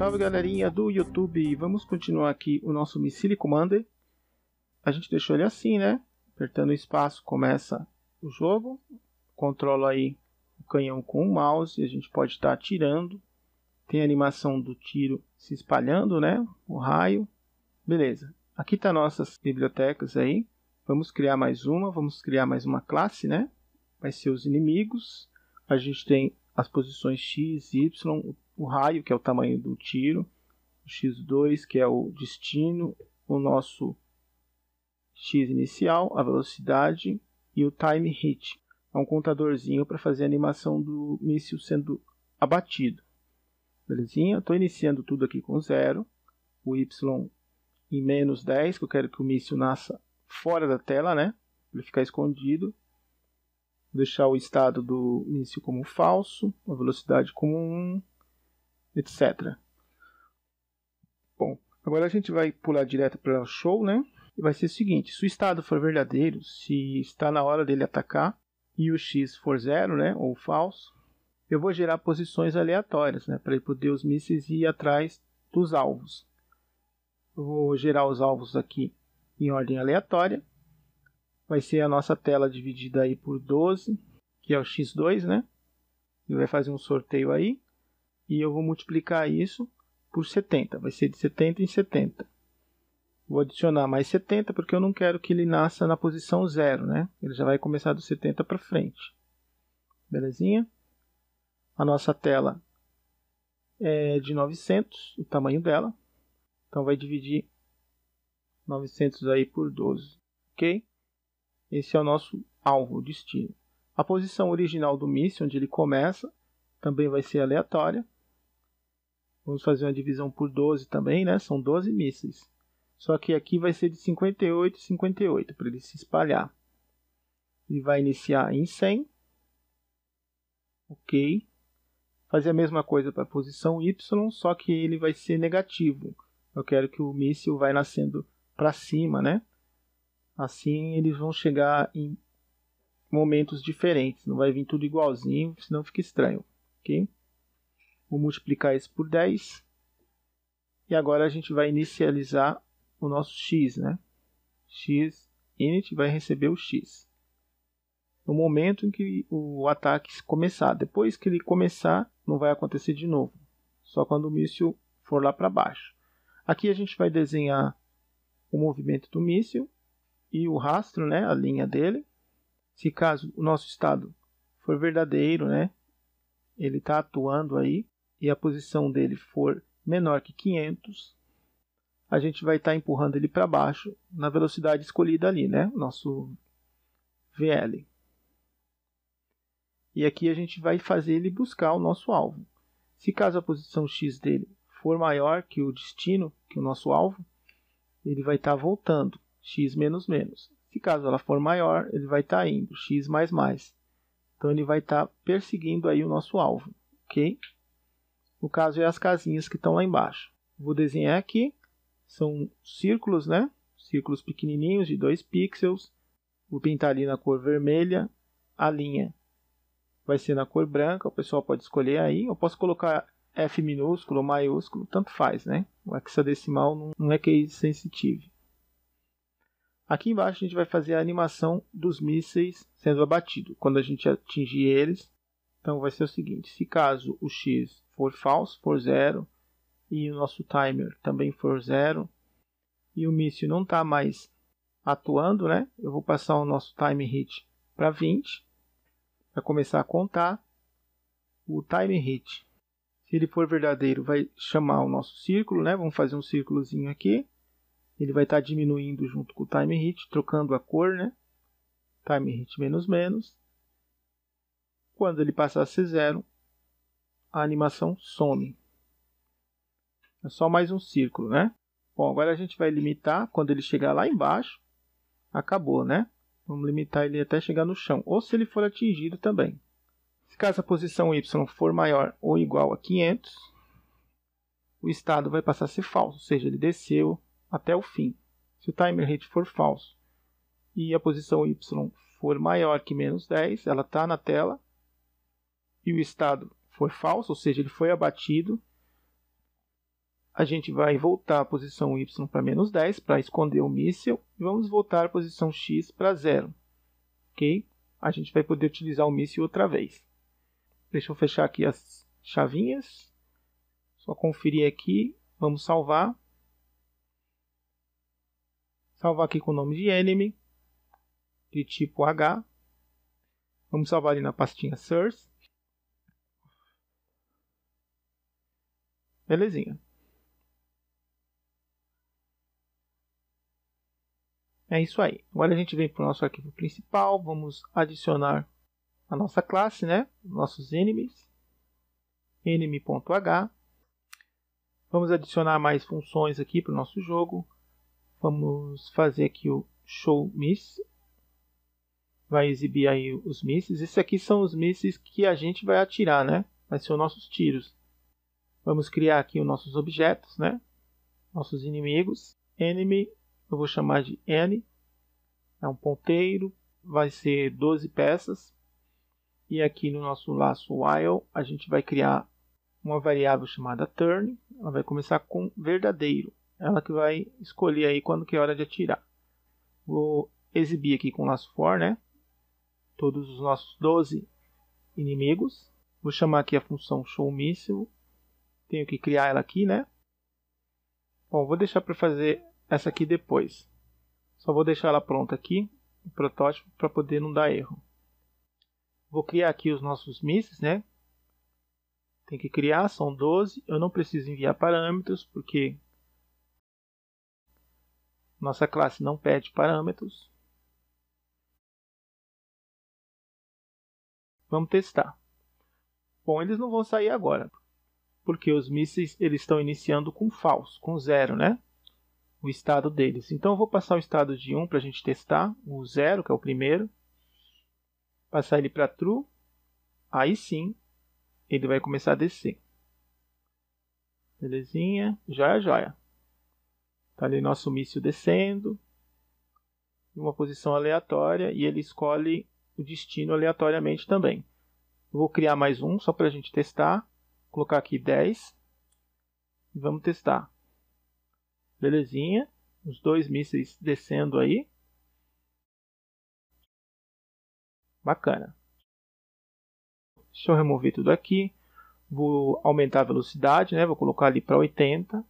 Salve galerinha do YouTube! Vamos continuar aqui o nosso Missile Commander. A gente deixou ele assim, né? Apertando o espaço começa o jogo. Controla aí o canhão com o mouse. A gente pode estar tá atirando. Tem a animação do tiro se espalhando, né? O raio. Beleza. Aqui tá nossas bibliotecas aí. Vamos criar mais uma. Vamos criar mais uma classe, né? Vai ser os inimigos. A gente tem as posições X, Y, o raio, que é o tamanho do tiro, o x2, que é o destino, o nosso x inicial, a velocidade e o time hit. É um contadorzinho para fazer a animação do míssil sendo abatido. Belezinha? Estou iniciando tudo aqui com zero. O y em menos 10, que eu quero que o míssil nasça fora da tela, né? Para ele ficar escondido. Vou deixar o estado do míssil como falso, a velocidade como 1, etc. Bom, agora a gente vai pular direto para o show, né? E vai ser o seguinte: se o estado for verdadeiro, se está na hora dele atacar e o x for zero, né, ou falso, eu vou gerar posições aleatórias, né, para poder os mísseis ir atrás dos alvos. Eu vou gerar os alvos aqui em ordem aleatória. Vai ser a nossa tela dividida aí por 12, que é o x2, né? E vai fazer um sorteio aí e eu vou multiplicar isso por 70, vai ser de 70 em 70. Vou adicionar mais 70 porque eu não quero que ele nasça na posição 0, né? Ele já vai começar do 70 para frente. Belezinha? A nossa tela é de 900, o tamanho dela. Então vai dividir 900 aí por 12, ok? Esse é o nosso alvo, o destino. A posição original do míssil, onde ele começa, também vai ser aleatória. Vamos fazer uma divisão por 12 também, né? São 12 mísseis. Só que aqui vai ser de 58 e 58 para ele se espalhar. Ele vai iniciar em 100. Ok. Fazer a mesma coisa para a posição Y, só que ele vai ser negativo. Eu quero que o míssil vai nascendo para cima, né? Assim eles vão chegar em momentos diferentes. Não vai vir tudo igualzinho, senão fica estranho. Ok? Vou multiplicar isso por 10. E agora a gente vai inicializar o nosso x, né? x init vai receber o x. No momento em que o ataque começar. Depois que ele começar, não vai acontecer de novo. Só quando o míssil for lá para baixo. Aqui a gente vai desenhar o movimento do míssil e o rastro, né, a linha dele. Se caso o nosso estado for verdadeiro, né, ele está atuando aí, e a posição dele for menor que 500, a gente vai estar tá empurrando ele para baixo na velocidade escolhida ali, né? O nosso VL. E aqui a gente vai fazer ele buscar o nosso alvo. Se caso a posição X dele for maior que o destino, que o nosso alvo, ele vai estar tá voltando x menos menos. Se caso ela for maior, ele vai estar tá indo x mais mais. Então ele vai estar tá perseguindo aí o nosso alvo, ok? No caso, é as casinhas que estão lá embaixo. Vou desenhar aqui. São círculos, né? Círculos pequenininhos de 2 pixels. Vou pintar ali na cor vermelha. A linha vai ser na cor branca. O pessoal pode escolher aí. Eu posso colocar F minúsculo ou maiúsculo, tanto faz, né? O hexadecimal não é case é sensitive. Aqui embaixo a gente vai fazer a animação dos mísseis sendo abatido. Quando a gente atingir eles, então vai ser o seguinte: se caso o X for falso, for zero, e o nosso timer também for zero, e o míssil não está mais atuando, né? Eu vou passar o nosso time hit para 20, para começar a contar. O time hit, se ele for verdadeiro, vai chamar o nosso círculo, né? Vamos fazer um círculozinho aqui. Ele vai estar tá diminuindo junto com o time hit, trocando a cor, né? Time hit menos menos. Quando ele passar a ser zero, a animação some. É só mais um círculo, né? Bom, agora a gente vai limitar quando ele chegar lá embaixo. Acabou, né? Vamos limitar ele até chegar no chão, ou se ele for atingido também. Se caso a posição y for maior ou igual a 500, o estado vai passar a ser falso, ou seja, ele desceu até o fim. Se o timer rate for falso e a posição y for maior que menos 10, ela está na tela e o estado foi falso, ou seja, ele foi abatido. A gente vai voltar a posição Y para menos 10 para esconder o míssil. E vamos voltar a posição X para zero. Ok? A gente vai poder utilizar o míssil outra vez. Deixa eu fechar aqui as chavinhas. Só conferir aqui. Vamos salvar. Salvar aqui com o nome de enemy. De tipo H. Vamos salvar ali na pastinha source. Belezinha. É isso aí. Agora a gente vem para o nosso arquivo principal. Vamos adicionar a nossa classe, né? Nossos enemies. enemy.h. Vamos adicionar mais funções aqui para o nosso jogo. Vamos fazer aqui o show miss. Vai exibir aí os misses. Esses aqui são os misses que a gente vai atirar, né? Vai ser os nossos tiros. Vamos criar aqui os nossos objetos, né? Nossos inimigos. Enemy, eu vou chamar de N. É um ponteiro, vai ser 12 peças. E aqui no nosso laço while, a gente vai criar uma variável chamada turn. Ela vai começar com verdadeiro. Ela que vai escolher aí quando que é hora de atirar. Vou exibir aqui com o laço for, né? Todos os nossos 12 inimigos. Vou chamar aqui a função show missile tenho que criar ela aqui, né? Bom, vou deixar para fazer essa aqui depois. Só vou deixar ela pronta aqui, o protótipo, para poder não dar erro. Vou criar aqui os nossos mísseis, né? Tem que criar, são 12. Eu não preciso enviar parâmetros, porque nossa classe não pede parâmetros. Vamos testar. Bom, eles não vão sair agora, porque os mísseis eles estão iniciando com falso, com zero, né? O estado deles. Então eu vou passar o estado de 1 para a gente testar, o zero, que é o primeiro. Passar ele para true. Aí sim, ele vai começar a descer. Belezinha, joia, joia. Tá ali nosso míssil descendo. Em uma posição aleatória e ele escolhe o destino aleatoriamente também. Eu vou criar mais um só para a gente testar colocar aqui 10 e vamos testar. Belezinha, os dois mísseis descendo aí. Bacana. Deixa eu remover tudo aqui. Vou aumentar a velocidade, né? vou colocar ali para 80.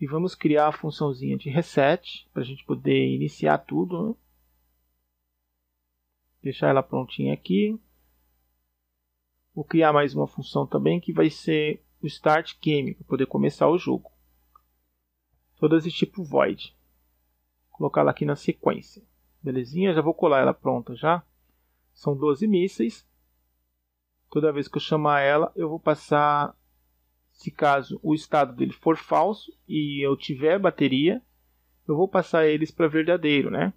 E vamos criar a funçãozinha de reset para a gente poder iniciar tudo. Né? Deixar ela prontinha aqui. Vou criar mais uma função também que vai ser o start game para poder começar o jogo. Todas de tipo void. Vou colocar ela aqui na sequência. Belezinha? Já vou colar ela pronta já. São 12 mísseis. Toda vez que eu chamar ela, eu vou passar se caso o estado dele for falso e eu tiver bateria, eu vou passar eles para verdadeiro, né?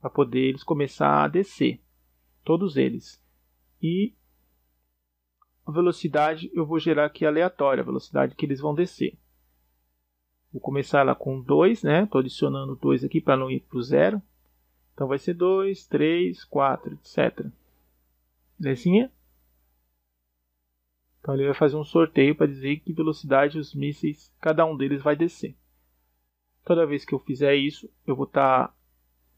Para poder eles começar a descer, todos eles. E velocidade eu vou gerar aqui aleatória, a velocidade que eles vão descer. Vou começar lá com 2, né? Estou adicionando 2 aqui para não ir para o zero. Então vai ser 2, 3, 4, etc. Belezinha? Então ele vai fazer um sorteio para dizer que velocidade os mísseis, cada um deles vai descer. Toda vez que eu fizer isso, eu vou estar tá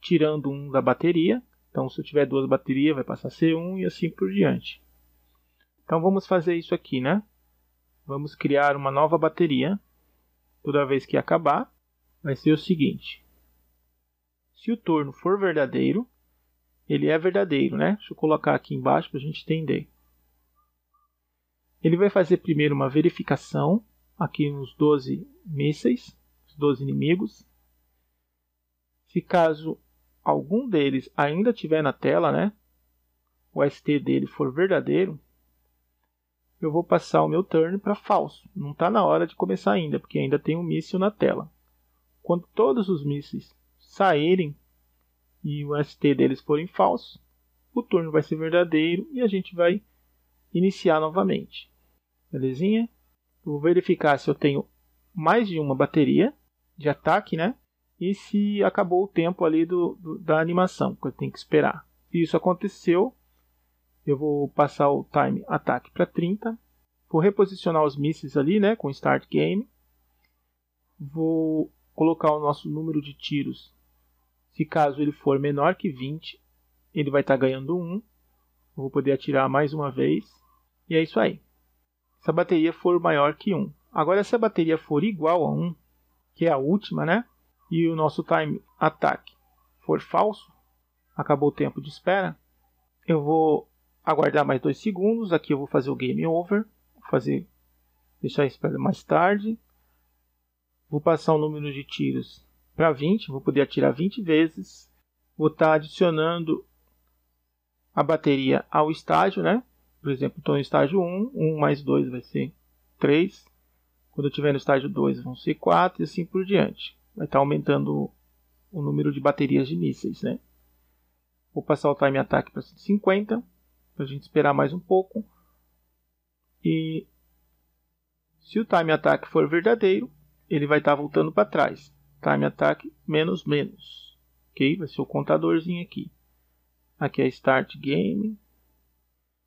tirando um da bateria. Então se eu tiver duas baterias, vai passar a ser um e assim por diante. Então vamos fazer isso aqui, né? Vamos criar uma nova bateria. Toda vez que acabar, vai ser o seguinte. Se o torno for verdadeiro, ele é verdadeiro, né? Deixa eu colocar aqui embaixo para a gente entender. Ele vai fazer primeiro uma verificação aqui nos 12 mísseis, os 12 inimigos. Se caso algum deles ainda tiver na tela, né? O ST dele for verdadeiro, eu vou passar o meu turn para falso. Não está na hora de começar ainda, porque ainda tem um míssil na tela. Quando todos os mísseis saírem e o ST deles forem falsos, o turno vai ser verdadeiro e a gente vai iniciar novamente. Belezinha? Eu vou verificar se eu tenho mais de uma bateria de ataque, né? E se acabou o tempo ali do, do da animação, que eu tenho que esperar. Se isso aconteceu, eu vou passar o time ataque para 30. Vou reposicionar os mísseis ali, né, com start game. Vou colocar o nosso número de tiros. Se caso ele for menor que 20, ele vai estar tá ganhando 1. Vou poder atirar mais uma vez. E é isso aí. Se a bateria for maior que 1. Agora, se a bateria for igual a 1, que é a última, né? E o nosso time ataque for falso, acabou o tempo de espera, eu vou aguardar mais 2 segundos. Aqui eu vou fazer o game over. Vou fazer, deixar isso para mais tarde. Vou passar o número de tiros para 20. Vou poder atirar 20 vezes. Vou estar tá adicionando a bateria ao estágio, né? Por exemplo, estou no estágio 1. 1 mais 2 vai ser 3. Quando eu estiver no estágio 2 vão ser 4 e assim por diante. Vai estar tá aumentando o número de baterias de mísseis, né? Vou passar o time ataque para 150 para a gente esperar mais um pouco. E se o time attack for verdadeiro, ele vai estar tá voltando para trás. Time attack menos menos. Ok? Vai ser o contadorzinho aqui. Aqui é start game.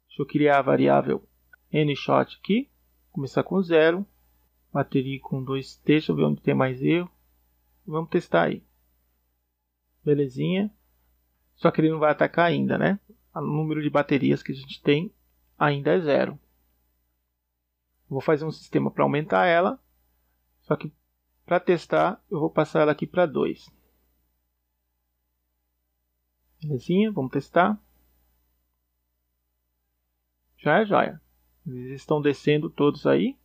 Deixa eu criar a variável nshot aqui. Começar com zero. Bateria com 2T. Deixa eu ver onde tem mais erro. Vamos testar aí. Belezinha. Só que ele não vai atacar ainda, né? o número de baterias que a gente tem ainda é zero. Vou fazer um sistema para aumentar ela, só que para testar eu vou passar ela aqui para 2. Belezinha, vamos testar. Já é joia. Eles estão descendo todos aí.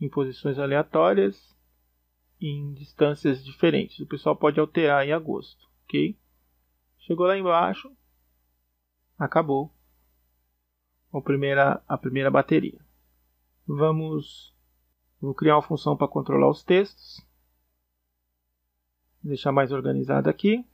Em posições aleatórias. Em distâncias diferentes. O pessoal pode alterar em a gosto. Ok? Chegou lá embaixo, acabou a primeira, a primeira bateria. Vamos vou criar uma função para controlar os textos. deixar mais organizado aqui.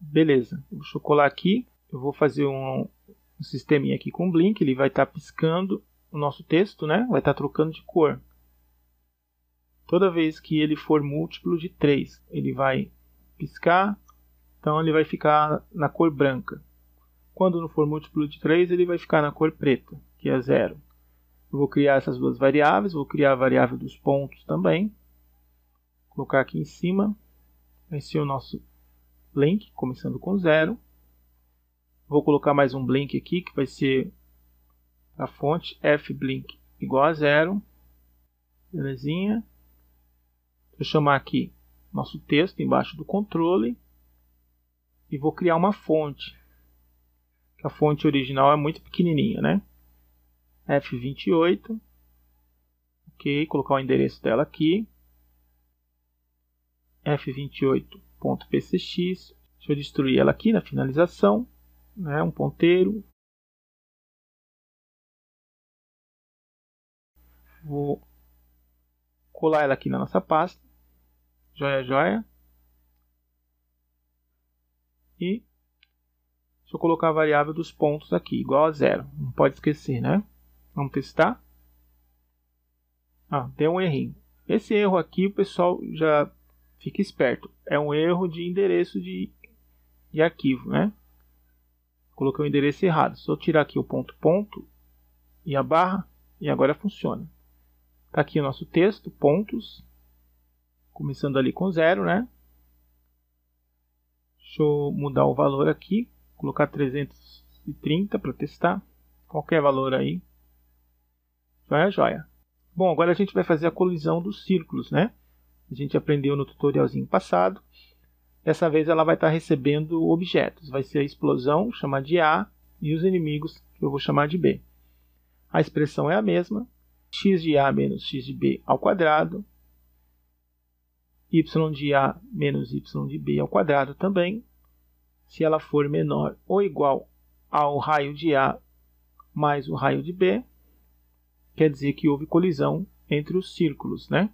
Beleza, deixa eu colar aqui. Eu vou fazer um, um sisteminha aqui com Blink, ele vai estar tá piscando o nosso texto, né? vai estar tá trocando de cor. Toda vez que ele for múltiplo de 3, ele vai piscar, então ele vai ficar na cor branca. Quando não for múltiplo de 3, ele vai ficar na cor preta, que é zero. Eu vou criar essas duas variáveis, vou criar a variável dos pontos também. Colocar aqui em cima. Esse ser o nosso blink começando com zero. Vou colocar mais um blink aqui, que vai ser a fonte fblink igual a zero. Belezinha. Vou chamar aqui nosso texto embaixo do controle e vou criar uma fonte. A fonte original é muito pequenininha, né? F28. Ok, colocar o endereço dela aqui. F28.pcx. Deixa eu destruir ela aqui na finalização, né? Um ponteiro. Vou colar ela aqui na nossa pasta. Joia, joia. E deixa eu colocar a variável dos pontos aqui, igual a zero. Não pode esquecer, né? Vamos testar. Ah, deu um errinho. Esse erro aqui, o pessoal já fica esperto. É um erro de endereço de, de arquivo, né? Coloquei o endereço errado. Se eu tirar aqui o ponto ponto e a barra, e agora funciona. Tá aqui o nosso texto, pontos, começando ali com zero, né? Deixa eu mudar o valor aqui, colocar 330 para testar. Qualquer é valor aí. Joia, é joia. Bom, agora a gente vai fazer a colisão dos círculos, né? A gente aprendeu no tutorialzinho passado. Dessa vez ela vai estar recebendo objetos. Vai ser a explosão, chamar de A, e os inimigos, que eu vou chamar de B. A expressão é a mesma, x de A menos x de B ao quadrado, y de a menos y de b ao quadrado também, se ela for menor ou igual ao raio de a mais o raio de b, quer dizer que houve colisão entre os círculos, né?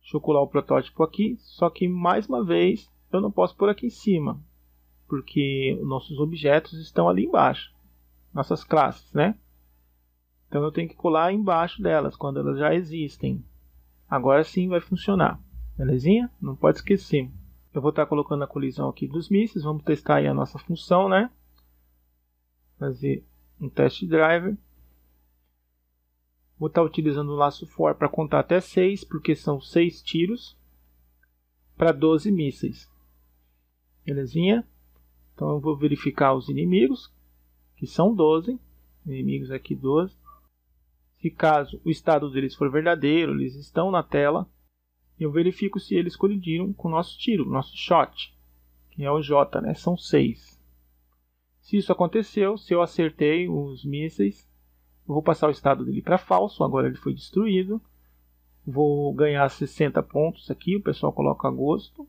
Deixa eu colar o protótipo aqui, só que mais uma vez eu não posso pôr aqui em cima, porque nossos objetos estão ali embaixo, nossas classes, né? Então eu tenho que colar embaixo delas, quando elas já existem. Agora sim vai funcionar. Belezinha? Não pode esquecer. Eu vou estar colocando a colisão aqui dos mísseis. Vamos testar aí a nossa função, né? Fazer um test driver. Vou estar utilizando o laço for para contar até 6, porque são 6 tiros para 12 mísseis. Belezinha? Então eu vou verificar os inimigos, que são 12. Inimigos aqui 12. Se caso o estado deles for verdadeiro, eles estão na tela eu verifico se eles colidiram com o nosso tiro, nosso shot, que é o J, né? São seis. Se isso aconteceu, se eu acertei os mísseis, eu vou passar o estado dele para falso, agora ele foi destruído. Vou ganhar 60 pontos aqui, o pessoal coloca gosto.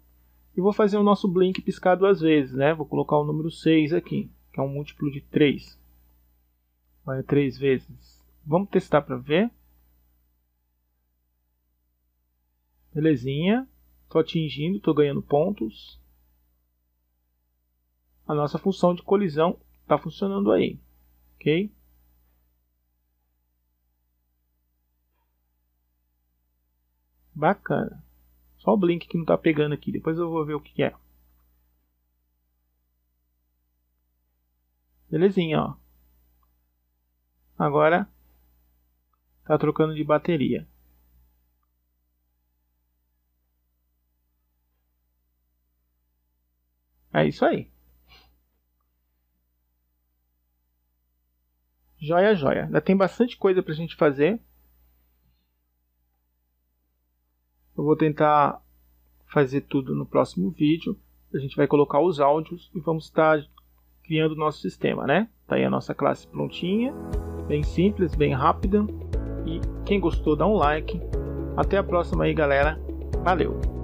E vou fazer o nosso blink piscar duas vezes, né? Vou colocar o número 6 aqui, que é um múltiplo de 3. Vai três vezes. Vamos testar para ver. Belezinha. Tô atingindo, tô ganhando pontos. A nossa função de colisão está funcionando aí. Ok? Bacana. Só o Blink que não está pegando aqui. Depois eu vou ver o que é. Belezinha, ó. Agora tá trocando de bateria. É isso aí. Joia, joia. Ainda tem bastante coisa pra gente fazer. Eu vou tentar fazer tudo no próximo vídeo. A gente vai colocar os áudios e vamos estar criando o nosso sistema, né? Tá aí a nossa classe prontinha, bem simples, bem rápida. E quem gostou, dá um like. Até a próxima aí, galera. Valeu!